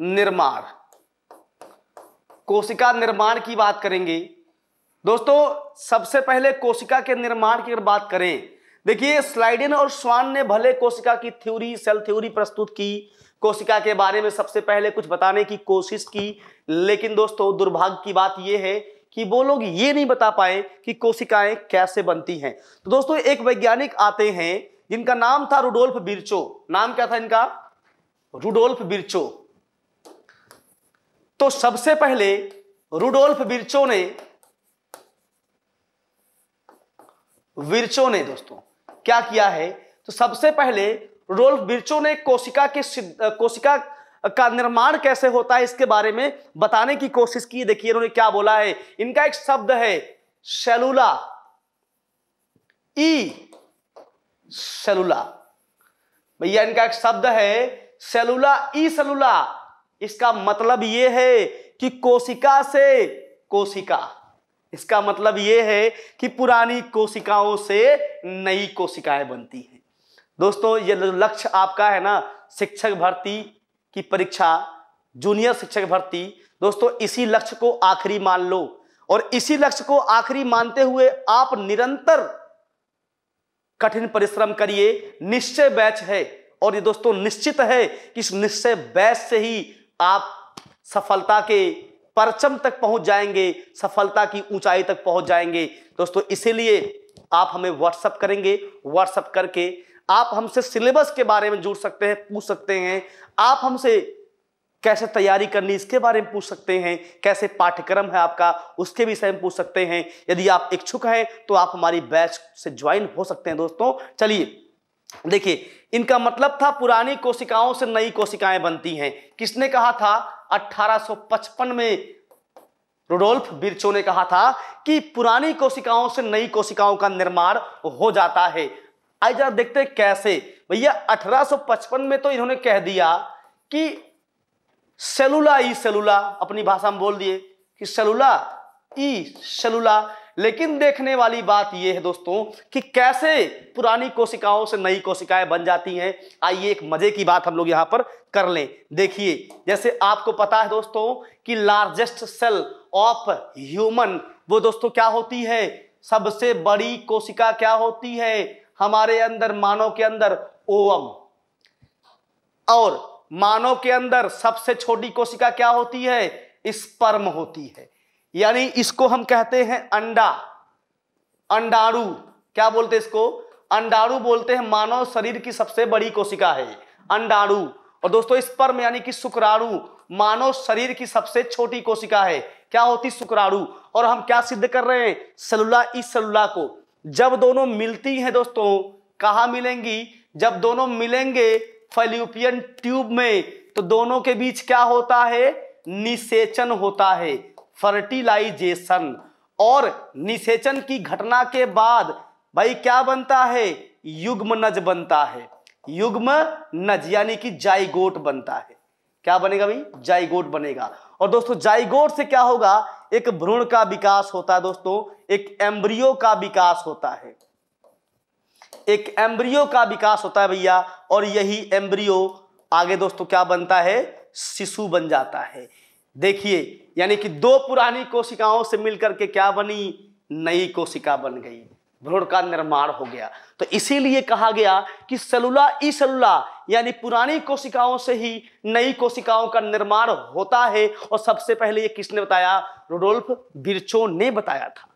निर्माण कोशिका निर्माण की बात करेंगे दोस्तों सबसे पहले कोशिका के निर्माण की अगर बात करें देखिए स्लाइडिन और स्वान ने भले कोशिका की थ्योरी सेल थ्योरी प्रस्तुत की कोशिका के बारे में सबसे पहले कुछ बताने की कोशिश की लेकिन दोस्तों दुर्भाग्य की बात यह है कि वो लोग ये नहीं बता पाए कि कोशिकाएं कैसे बनती हैं तो दोस्तों एक वैज्ञानिक आते हैं जिनका नाम था रुडोल्फ बिरचो नाम क्या था इनका रुडोल्फ बिरचो तो सबसे पहले रुडोल्फ बिरचो ने विरचो ने दोस्तों क्या किया है तो सबसे पहले रुडोल्फ बिरचो ने कोशिका के कोशिका का निर्माण कैसे होता है इसके बारे में बताने की कोशिश की देखिए इन्होंने क्या बोला है इनका एक शब्द है सेलुला ई सेलुला भैया इनका एक शब्द है सेलुला ई सेलुला इसका मतलब यह है कि कोशिका से कोशिका इसका मतलब यह है कि पुरानी कोशिकाओं से नई कोशिकाएं बनती हैं दोस्तों ये लक्ष्य आपका है ना शिक्षक भर्ती की परीक्षा जूनियर शिक्षक भर्ती दोस्तों इसी लक्ष्य को आखिरी मान लो और इसी लक्ष्य को आखिरी मानते हुए आप निरंतर कठिन परिश्रम करिए निश्चय बैच है और ये दोस्तों निश्चित है कि इस निश्चय बैच से ही आप सफलता के परचम तक पहुंच जाएंगे सफलता की ऊंचाई तक पहुंच जाएंगे दोस्तों इसीलिए आप हमें व्हाट्सअप करेंगे व्हाट्सअप करके आप हमसे सिलेबस के बारे में जुड़ सकते हैं पूछ सकते हैं आप हमसे कैसे तैयारी करनी इसके बारे में पूछ सकते हैं कैसे पाठ्यक्रम है आपका उसके विषय में पूछ सकते हैं यदि आप इच्छुक हैं तो आप हमारी बैच से ज्वाइन हो सकते हैं दोस्तों चलिए देखिए इनका मतलब था पुरानी कोशिकाओं से नई कोशिकाएं बनती हैं किसने कहा था 1855 में रोडोल्फ बिरचो ने कहा था कि पुरानी कोशिकाओं से नई कोशिकाओं का निर्माण हो जाता है आइए जरा देखते हैं कैसे भैया 1855 में तो इन्होंने कह दिया कि सेलुला ई सेलुला अपनी भाषा में बोल दिए कि सेलुला ई सेलुला लेकिन देखने वाली बात यह है दोस्तों कि कैसे पुरानी कोशिकाओं से नई कोशिकाएं बन जाती हैं आइए एक मजे की बात हम लोग यहां पर कर लें देखिए जैसे आपको पता है दोस्तों कि लार्जेस्ट सेल ऑफ ह्यूमन वो दोस्तों क्या होती है सबसे बड़ी कोशिका क्या होती है हमारे अंदर मानव के अंदर ओवम और मानव के अंदर सबसे छोटी कोशिका क्या होती है स्पर्म होती है यानी इसको हम कहते हैं अंडा अंडाणु क्या बोलते हैं इसको अंडाणु बोलते हैं मानव शरीर की सबसे बड़ी कोशिका है अंडाणु और दोस्तों स्पर्म यानी कि शुक्राणु मानव शरीर की सबसे छोटी कोशिका है क्या होती शुक्राणु और हम क्या सिद्ध कर रहे हैं सेलुला इस सेलुला को जब दोनों मिलती हैं दोस्तों कहा मिलेंगी जब दोनों मिलेंगे फल्यूपियन ट्यूब में तो दोनों के बीच क्या होता है निषेचन होता है फर्टिलाइजेशन और निषेचन की घटना के बाद भाई क्या बनता है युग्म नज बनता है युग्म नज यानी कि जाइगोट बनता है क्या बनेगा भाई जाइगोट बनेगा और दोस्तों जाइगोट से क्या होगा एक भ्रूण का विकास होता है दोस्तों एक एम्ब्रियो का विकास होता है एक एम्ब्रियो का विकास होता है भैया और यही एम्ब्रियो आगे दोस्तों क्या बनता है शिशु बन जाता है देखिए यानी कि दो पुरानी कोशिकाओं से मिलकर के क्या बनी नई कोशिका बन गई भ्रूण का निर्माण हो गया तो इसीलिए कहा गया कि सेलुला ई सेलुला यानी पुरानी कोशिकाओं से ही नई कोशिकाओं का निर्माण होता है और सबसे पहले ये किसने बताया रोडोल्फ बिरचो ने बताया था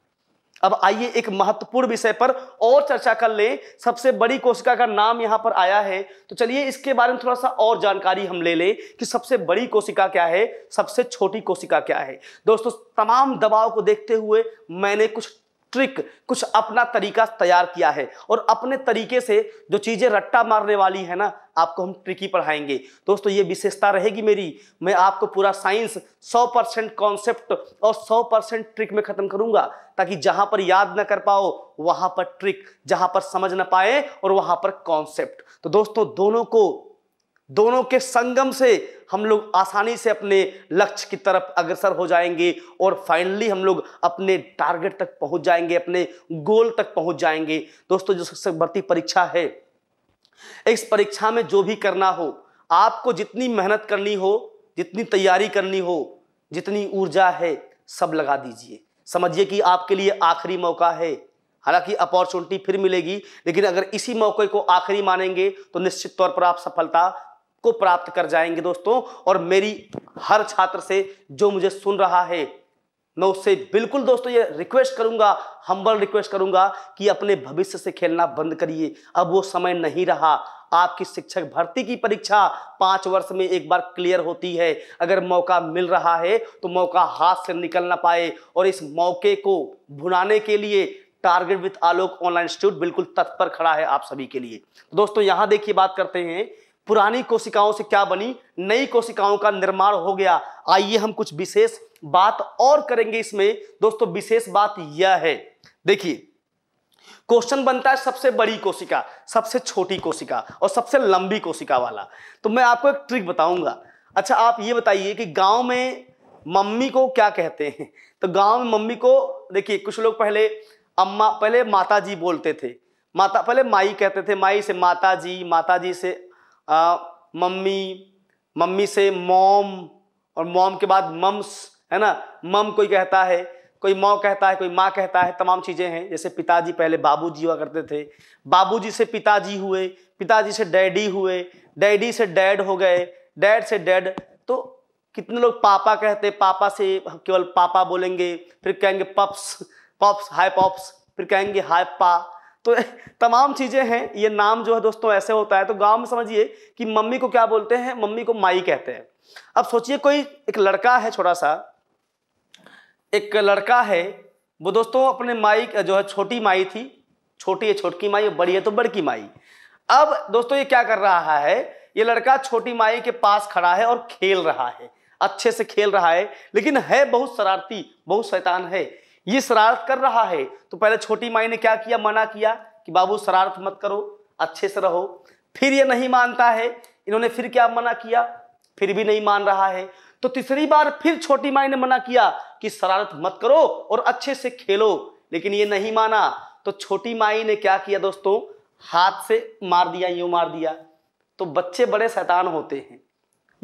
अब आइए एक महत्वपूर्ण विषय पर और चर्चा कर लें सबसे बड़ी कोशिका का नाम यहाँ पर आया है तो चलिए इसके बारे में थोड़ा सा और जानकारी हम ले लें कि सबसे बड़ी कोशिका क्या है सबसे छोटी कोशिका क्या है दोस्तों तमाम दबाव को देखते हुए मैंने कुछ ट्रिक कुछ अपना तरीका तैयार किया है और अपने तरीके से जो चीज़ें रट्टा मारने वाली है ना आपको हम ट्रिकी पढ़ाएंगे दोस्तों ये विशेषता रहेगी मेरी मैं आपको पूरा साइंस 100 परसेंट कॉन्सेप्ट और 100 परसेंट ट्रिक में ख़त्म करूंगा ताकि जहां पर याद ना कर पाओ वहां पर ट्रिक जहां पर समझ ना पाए और वहां पर कॉन्सेप्ट तो दोस्तों दोनों को दोनों के संगम से हम लोग आसानी से अपने लक्ष्य की तरफ अग्रसर हो जाएंगे और फाइनली हम लोग अपने टारगेट तक पहुंच जाएंगे अपने गोल तक पहुंच जाएंगे दोस्तों जो शिक्षक भर्ती परीक्षा है इस परीक्षा में जो भी करना हो आपको जितनी मेहनत करनी हो जितनी तैयारी करनी हो जितनी ऊर्जा है सब लगा दीजिए समझिए कि आपके लिए आखिरी मौका है हालांकि अपॉर्चुनिटी फिर मिलेगी लेकिन अगर इसी मौके को आखिरी मानेंगे तो निश्चित तौर पर आप सफलता को प्राप्त कर जाएंगे दोस्तों और मेरी हर छात्र से जो मुझे सुन रहा है मैं उससे बिल्कुल दोस्तों ये रिक्वेस्ट करूंगा हम्बल रिक्वेस्ट करूंगा कि अपने भविष्य से खेलना बंद करिए अब वो समय नहीं रहा आपकी शिक्षक भर्ती की परीक्षा पांच वर्ष में एक बार क्लियर होती है अगर मौका मिल रहा है तो मौका हाथ से निकल ना पाए और इस मौके को भुनाने के लिए target with Alok online institute बिल्कुल तत्पर खड़ा है आप सभी के लिए तो दोस्तों यहां देखिए बात करते हैं पुरानी कोशिकाओं से क्या बनी नई कोशिकाओं का निर्माण हो गया आइए हम कुछ विशेष बात और करेंगे इसमें दोस्तों विशेष बात यह है देखिए क्वेश्चन बनता है सबसे बड़ी कोशिका सबसे छोटी कोशिका और सबसे लंबी कोशिका वाला तो मैं आपको एक ट्रिक बताऊंगा अच्छा आप ये बताइए कि गांव में मम्मी को क्या कहते हैं तो गांव में मम्मी को देखिए कुछ लोग पहले अम्मा पहले माता जी बोलते थे माता पहले माई कहते थे माई से माता जी माता जी से मम्मी मम्मी से मॉम और मॉम के बाद मम्स है ना मम कोई कहता है कोई माँ कहता है कोई माँ कहता है तमाम चीज़ें हैं जैसे पिताजी पहले बाबूजी हुआ करते थे बाबूजी से पिताजी हुए पिताजी से डैडी हुए डैडी से डैड हो गए डैड से डैड तो कितने लोग पापा कहते पापा से केवल पापा बोलेंगे फिर कहेंगे पप्स पप्स हाय पप्स फिर कहेंगे हाय पा तो तमाम चीज़ें हैं ये नाम जो है दोस्तों ऐसे होता है तो गांव में समझिए कि मम्मी को क्या बोलते हैं मम्मी को माई कहते हैं अब सोचिए कोई एक लड़का है छोटा सा एक लड़का है वो दोस्तों अपने माई जो है छोटी माई थी छोटी है छोटकी माई बड़ी है तो बड़की माई अब दोस्तों ये क्या कर रहा है ये लड़का छोटी माई के पास खड़ा है और खेल रहा है अच्छे से खेल रहा है लेकिन है बहुत शरारती बहुत शैतान है ये शरारत कर रहा है तो पहले छोटी माई ने क्या किया मना किया कि बाबू शरारत मत करो अच्छे से रहो फिर ये नहीं मानता है इन्होंने फिर क्या मना किया फिर भी नहीं मान रहा है तो तीसरी बार फिर छोटी माई ने मना किया कि शरारत मत करो और अच्छे से खेलो लेकिन ये नहीं माना तो छोटी माई ने क्या किया दोस्तों हाथ से मार दिया यूं मार दिया तो बच्चे बड़े शैतान होते हैं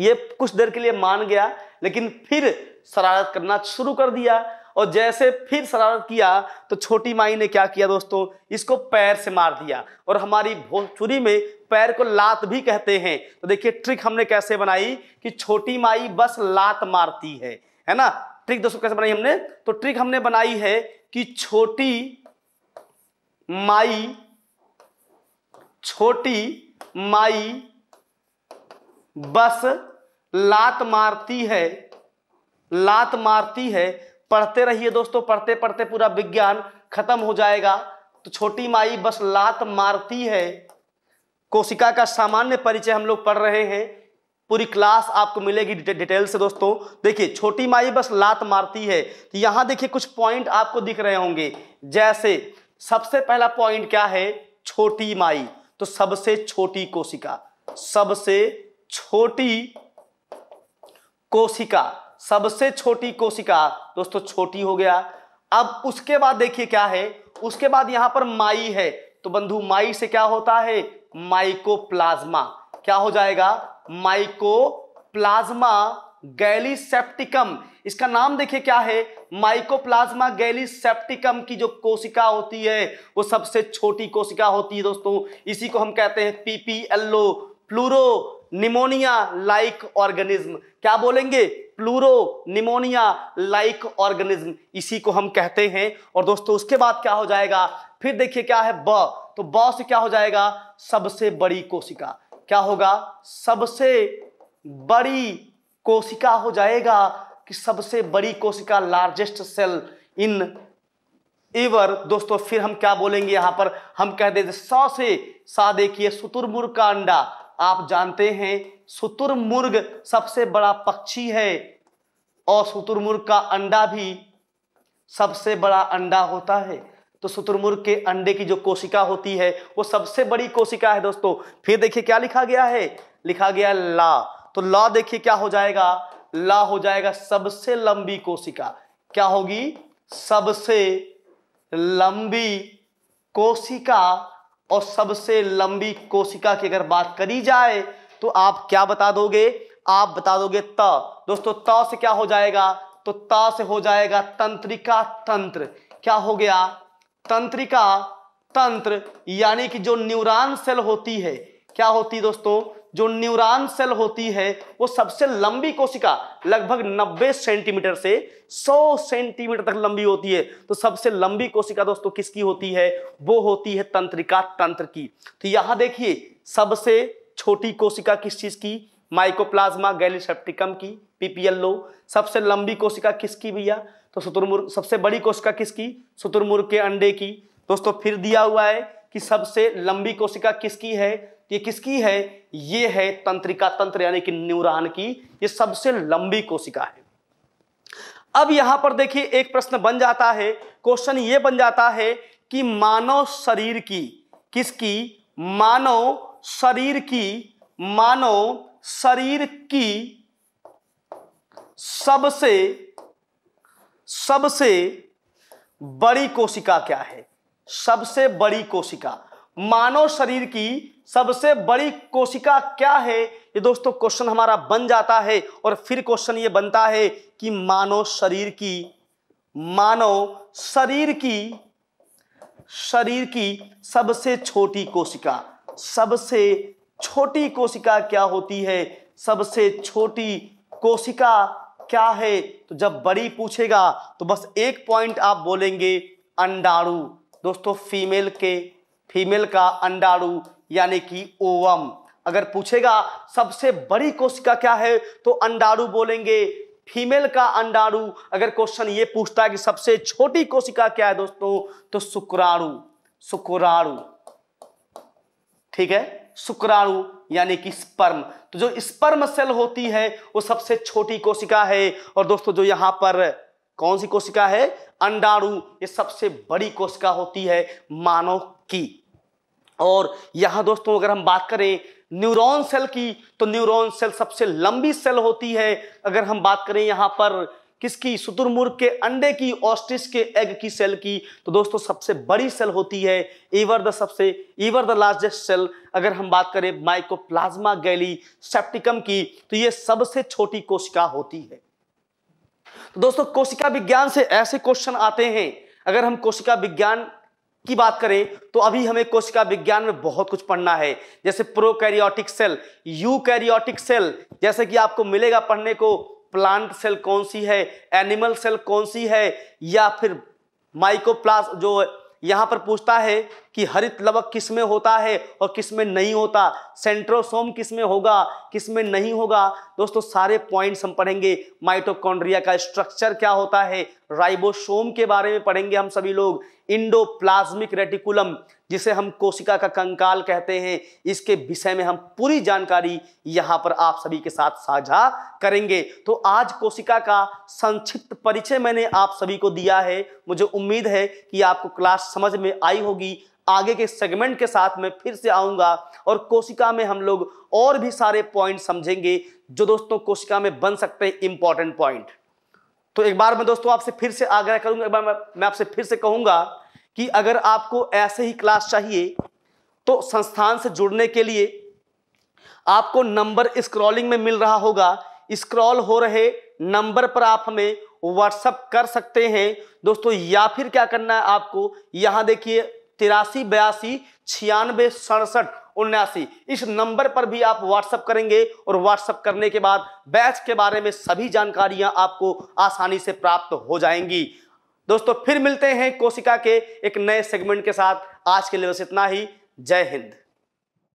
ये कुछ देर के लिए मान गया लेकिन फिर शरारत करना शुरू कर दिया और जैसे फिर शरारत किया तो छोटी माई ने क्या किया दोस्तों इसको पैर से मार दिया और हमारी भोजपुरी में पैर को लात भी कहते हैं तो देखिए ट्रिक हमने कैसे बनाई कि छोटी माई बस लात मारती है है ना ट्रिक दोस्तों कैसे बनाई हमने तो ट्रिक हमने बनाई है कि छोटी माई छोटी माई बस लात मारती है लात मारती है पढ़ते रहिए दोस्तों पढ़ते पढ़ते पूरा विज्ञान खत्म हो जाएगा तो छोटी माई बस लात मारती है कोशिका का सामान्य परिचय हम लोग पढ़ रहे हैं पूरी क्लास आपको मिलेगी डिटे, डिटेल से दोस्तों देखिए छोटी माई बस लात मारती है तो यहां देखिए कुछ पॉइंट आपको दिख रहे होंगे जैसे सबसे पहला पॉइंट क्या है छोटी माई तो सबसे छोटी कोशिका सबसे छोटी कोशिका सबसे छोटी कोशिका दोस्तों छोटी हो गया अब उसके बाद देखिए क्या है उसके बाद यहां पर माई है तो बंधु माई से क्या होता है माइकोप्लाज्मा क्या हो जाएगा माइकोप्लाज्मा गैलीसेप्टिकम इसका नाम देखिए क्या है माइकोप्लाज्मा गैलीसेप्टिकम की जो कोशिका होती है वो सबसे छोटी कोशिका होती है दोस्तों इसी को हम कहते हैं PPLO pleuro pneumonia like organism क्या बोलेंगे प्लूरो निमोनिया लाइक ऑर्गेनिज्म इसी को हम कहते हैं और दोस्तों उसके बाद क्या हो जाएगा फिर देखिए क्या है ब तो ब से क्या हो जाएगा सबसे बड़ी कोशिका क्या होगा सबसे बड़ी कोशिका हो जाएगा कि सबसे बड़ी कोशिका लार्जेस्ट सेल इन एवर दोस्तों फिर हम क्या बोलेंगे यहां पर हम कह देते सौ से सा देखिए शुतुरमुर्ग का अंडा आप जानते हैं शुतुरमुर्ग सबसे बड़ा पक्षी है और शुतुरमुर्ग का अंडा भी सबसे बड़ा अंडा होता है तो शुतुरमुर्ग के अंडे की जो कोशिका होती है वो सबसे बड़ी कोशिका है दोस्तों फिर देखिए क्या लिखा गया है लिखा गया ला तो ला देखिए क्या हो जाएगा ला हो जाएगा सबसे लंबी कोशिका क्या होगी सबसे लंबी कोशिका और सबसे लंबी कोशिका की अगर बात करी जाए तो आप क्या बता दोगे आप बता दोगे त दोस्तों त से क्या हो जाएगा तो त से हो जाएगा तंत्रिका तंत्र क्या हो गया तंत्रिका तंत्र यानी कि जो न्यूरॉन सेल होती है क्या होती है दोस्तों जो न्यूरॉन सेल होती है वो सबसे लंबी कोशिका लगभग 90 सेंटीमीटर से 100 सेंटीमीटर तक लंबी होती है तो सबसे लंबी कोशिका दोस्तों किसकी होती है वो होती है तंत्रिका तंत्र की तो यहां देखिए सबसे छोटी कोशिका किस चीज की माइकोप्लाज्मा गैलीसेप्टिकम की पीपीएल लो सबसे लंबी कोशिका किसकी भैया तो शुतुरमुर्ग सबसे बड़ी कोशिका किसकी शुतुरमुर्ग के अंडे की दोस्तों फिर दिया हुआ है कि सबसे लंबी कोशिका किसकी है ये किसकी है ये है तंत्रिका तंत्र यानी कि न्यूरान की ये सबसे लंबी कोशिका है अब यहां पर देखिए एक प्रश्न बन जाता है क्वेश्चन ये बन जाता है कि मानव शरीर की किसकी मानव शरीर की मानव शरीर की सबसे सबसे बड़ी कोशिका क्या है सबसे बड़ी कोशिका मानव शरीर की सबसे बड़ी कोशिका क्या है ये दोस्तों क्वेश्चन हमारा बन जाता है और फिर क्वेश्चन ये बनता है कि मानव शरीर की मानव शरीर की शरीर की सबसे छोटी कोशिका सबसे छोटी कोशिका क्या होती है सबसे छोटी कोशिका क्या है तो जब बड़ी पूछेगा तो बस एक पॉइंट आप बोलेंगे अंडाणु दोस्तों फीमेल के फीमेल का अंडाणु यानी कि ओवम अगर पूछेगा सबसे बड़ी कोशिका क्या है तो अंडाणु बोलेंगे फीमेल का अंडाणु अगर क्वेश्चन ये पूछता है कि सबसे छोटी कोशिका क्या है दोस्तों तो शुक्राणु शुक्राणु ठीक है शुक्राणु यानी कि स्पर्म तो जो स्पर्म सेल होती है वो सबसे छोटी कोशिका है और दोस्तों जो यहां पर कौन सी कोशिका है अंडाणु ये सबसे बड़ी कोशिका होती है मानव की और यहाँ दोस्तों अगर हम बात करें न्यूरॉन सेल की तो न्यूरॉन सेल सबसे लंबी सेल होती है अगर हम बात करें यहाँ पर किसकी शुतुरमुर्ग के अंडे की ऑस्ट्रिच के एग की सेल की तो दोस्तों सबसे बड़ी सेल होती है ईवर द सबसे ईवर द लार्जेस्ट सेल अगर हम बात करें माइकोप्लाज्मा गैली सेप्टिकम की तो ये सबसे छोटी कोशिका होती है तो दोस्तों कोशिका विज्ञान से ऐसे क्वेश्चन आते हैं अगर हम कोशिका विज्ञान की बात करें तो अभी हमें कोशिका विज्ञान में बहुत कुछ पढ़ना है जैसे प्रोकैरियोटिक सेल यूकैरियोटिक सेल जैसे कि आपको मिलेगा पढ़ने को प्लांट सेल कौन सी है एनिमल सेल कौन सी है या फिर माइकोप्लास जो यहाँ पर पूछता है कि हरित लवक किस में होता है और किस में नहीं होता सेंट्रोसोम किस में होगा किस में नहीं होगा दोस्तों सारे पॉइंट्स हम पढ़ेंगे माइटोकॉन्ड्रिया का स्ट्रक्चर क्या होता है राइबोसोम के बारे में पढ़ेंगे हम सभी लोग इंडोप्लाज्मिक रेटिकुलम जिसे हम कोशिका का कंकाल कहते हैं इसके विषय में हम पूरी जानकारी यहाँ पर आप सभी के साथ साझा करेंगे तो आज कोशिका का संक्षिप्त परिचय मैंने आप सभी को दिया है मुझे उम्मीद है कि आपको क्लास समझ में आई होगी आगे के सेगमेंट के साथ मैं फिर से आऊंगा और कोशिका में हम लोग और भी सारे पॉइंट समझेंगे जो दोस्तों कोशिका में बन सकते हैं इंपॉर्टेंट पॉइंट तो एक बार मैं दोस्तों आपसे फिर से आग्रह करूंगा एक बार मैं, आपसे फिर से कहूंगा कि अगर आपको ऐसे ही क्लास चाहिए तो संस्थान से जुड़ने के लिए आपको नंबर स्क्रॉलिंग में मिल रहा होगा स्क्रॉल हो रहे नंबर पर आप हमें व्हाट्सअप कर सकते हैं दोस्तों या फिर क्या करना है आपको यहां देखिए तिरासी बयासी छियानवे सड़सठ उन्यासी इस नंबर पर भी आप व्हाट्सअप करेंगे और व्हाट्सअप करने के बाद बैच के बारे में सभी जानकारियां आपको आसानी से प्राप्त हो जाएंगी दोस्तों फिर मिलते हैं कोशिका के एक नए सेगमेंट के साथ आज के लिए बस इतना ही जय हिंद